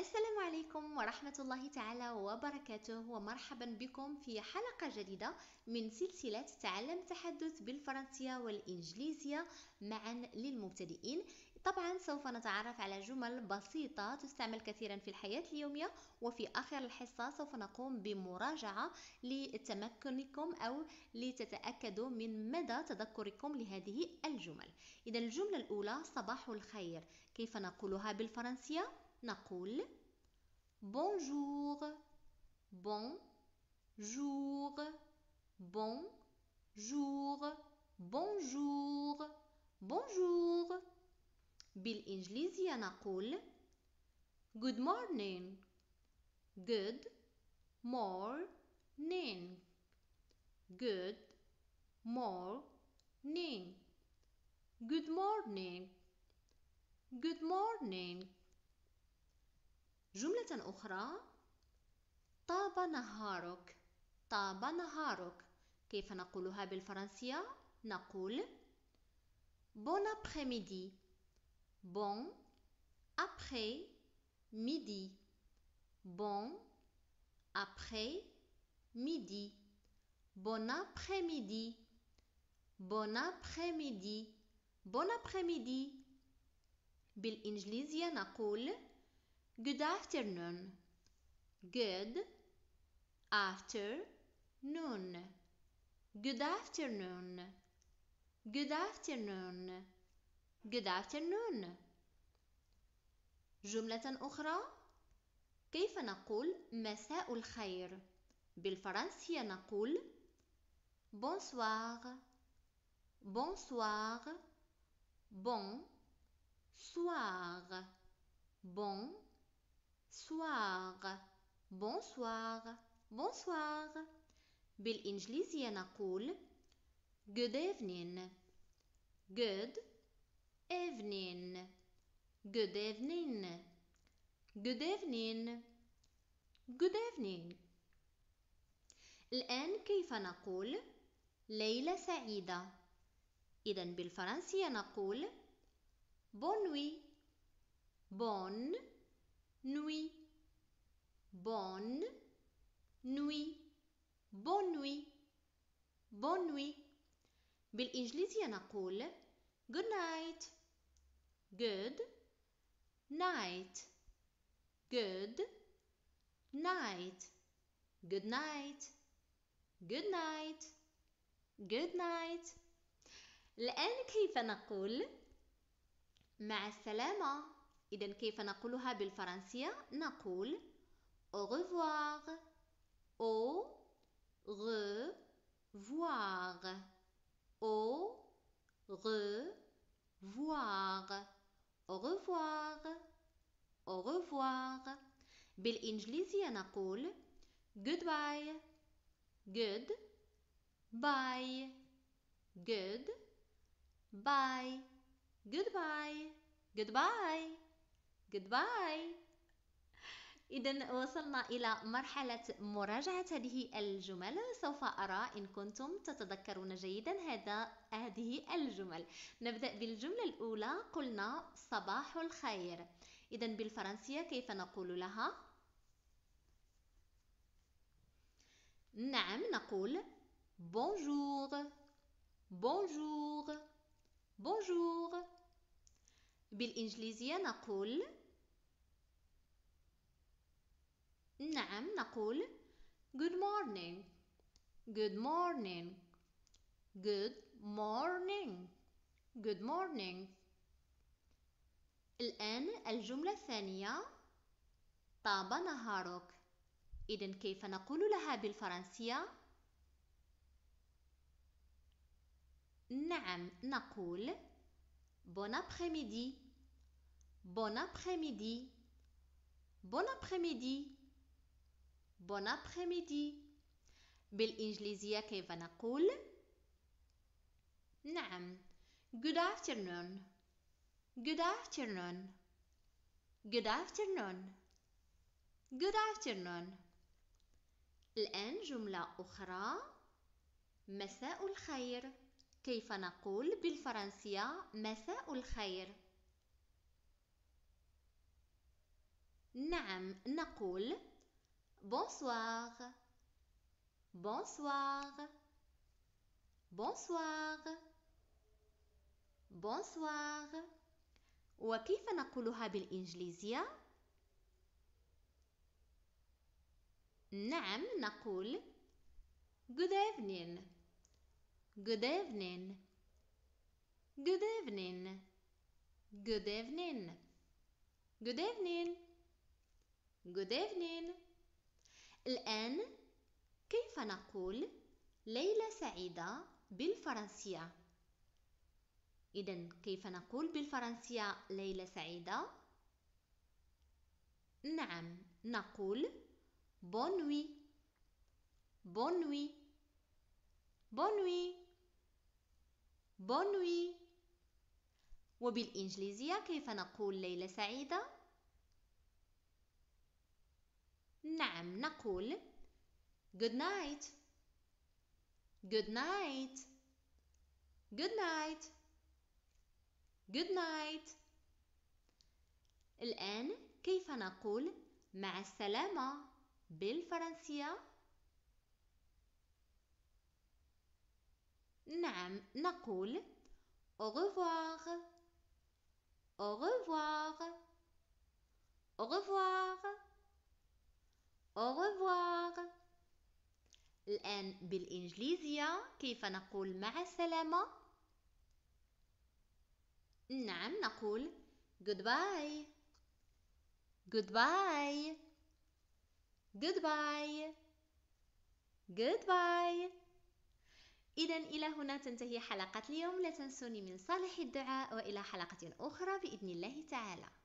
السلام عليكم ورحمة الله تعالى وبركاته ومرحبا بكم في حلقة جديدة من سلسلة تعلم تحدث بالفرنسية والإنجليزية معا للمبتدئين طبعا سوف نتعرف على جمل بسيطة تستعمل كثيرا في الحياة اليومية وفي آخر الحصة سوف نقوم بمراجعة لتمكنكم أو لتتأكدوا من مدى تذكركم لهذه الجمل إذا الجملة الأولى صباح الخير كيف نقولها بالفرنسية؟ نقول bonjour bonjour bonjour bonjour bonjour بالإنجليزية نقول good morning good morning good morning good morning good morning جملة أخرى طاب نهارك طاب نهارك كيف نقولها بالفرنسية؟ نقول بون أبخي ميدي بون أبخي ميدي بون أبخي ميدي بون أبخي ميدي بون أبخي ميدي بون أبخي ميدي بالإنجليزية نقول Good afternoon. Good afternoon Good afternoon. Good afternoon. Good afternoon. جملة أخرى كيف نقول مساء الخير؟ بالفرنسية نقول bonsoir bonsoir bonsoir bon soir bonsoir bonsoir بالإنجليزية نقول good evening good evening good evening good evening good evening الآن كيف نقول ليلة سعيدة إذا بالفرنسية نقول bonne nuit bonne nuit bonne nuit bonne nuit bonne nuit بالإنجليزية نقول good night good night good night good night good night good night الآن كيف نقول مع السلامة إذا كيف نقولها بالفرنسية؟ نقول au revoir au revoir au revoir au revoir au revoir بالإنجليزية نقول goodbye good bye good bye goodbye goodbye باي إذا وصلنا إلى مرحلة مراجعة هذه الجمل سوف أرى إن كنتم تتذكرون جيدا هذا هذه الجمل نبدأ بالجملة الأولى قلنا صباح الخير إذا بالفرنسية كيف نقول لها؟ نعم نقول بونجور بونجور بونجور بالإنجليزية نقول نعم نقول good morning good morning good morning good morning الآن الجملة الثانية طاب نهارك إذن كيف نقول لها بالفرنسية؟ نعم نقول bon après-midi Bon après-midi. Bon après-midi. Bon après-midi. بالإنجليزية كيف نقول؟ نعم. Good afternoon. Good afternoon. Good afternoon. Good afternoon. الآن جملة أخرى. مساء الخير. كيف نقول بالفرنسية مساء الخير؟ نعم نقول بونسوار بونسوار بونسوار بونسوار وكيف نقولها بالإنجليزية؟ نعم نقول good evening good evening good evening good evening good evening Good evening. الآن كيف نقول ليلة سعيدة بالفرنسية؟ إذا كيف نقول بالفرنسية ليلة سعيدة؟ نعم نقول بونوي بونوي بونوي بونوي وبالإنجليزية كيف نقول ليلة سعيدة؟ نعم نقول good night good night good night good night الآن كيف نقول مع السلامة بالفرنسية؟ نعم نقول au revoir au revoir au revoir Au revoir. الآن بالإنجليزية كيف نقول مع السلامة؟ نعم نقول goodbye goodbye goodbye goodbye إذا إلى هنا تنتهي حلقة اليوم لا تنسوني من صالح الدعاء وإلى حلقة أخرى بإذن الله تعالى